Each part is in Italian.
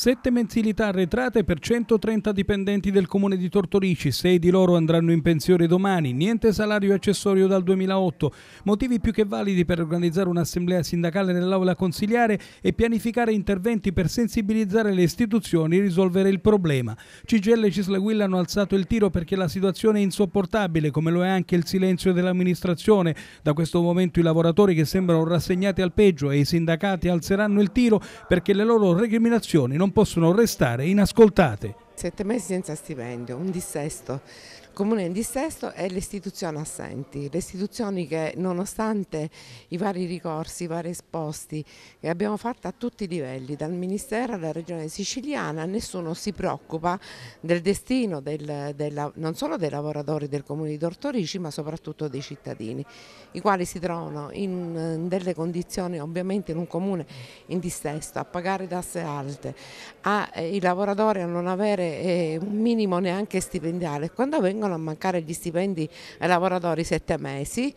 Sette mensilità arretrate per 130 dipendenti del comune di Tortorici, sei di loro andranno in pensione domani, niente salario accessorio dal 2008, motivi più che validi per organizzare un'assemblea sindacale nell'aula consigliare e pianificare interventi per sensibilizzare le istituzioni e risolvere il problema. Cigelle e Cislaguilla hanno alzato il tiro perché la situazione è insopportabile, come lo è anche il silenzio dell'amministrazione. Da questo momento i lavoratori che sembrano rassegnati al peggio e i sindacati alzeranno il tiro perché le loro recriminazioni non non possono restare inascoltate. Sette mesi senza stipendio, un dissesto. Il comune in dissesto e le istituzioni assenti, le istituzioni che nonostante i vari ricorsi, i vari esposti che abbiamo fatto a tutti i livelli, dal Ministero alla Regione siciliana, nessuno si preoccupa del destino del, della, non solo dei lavoratori del comune di Tortorici ma soprattutto dei cittadini, i quali si trovano in, delle condizioni ovviamente in un comune in dissesto, a pagare tasse alte, ai eh, lavoratori a non avere un minimo neanche stipendiale. Quando vengono a mancare gli stipendi ai lavoratori sette mesi,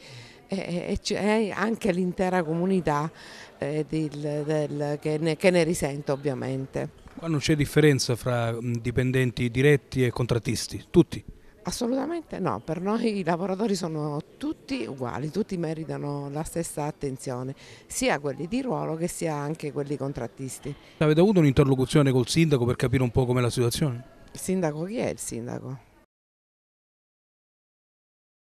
eh, eh, e, anche l'intera comunità eh, del, del, che, ne, che, ne, risente ovviamente. Qua non c'è differenza fra dipendenti diretti e contrattisti, tutti? Assolutamente no, per noi i lavoratori sono tutti uguali, tutti meritano la stessa attenzione, sia quelli di ruolo che sia anche quelli contrattisti. Avete avuto un'interlocuzione col sindaco per capire un po' com'è la situazione? Il sindaco chi è il sindaco?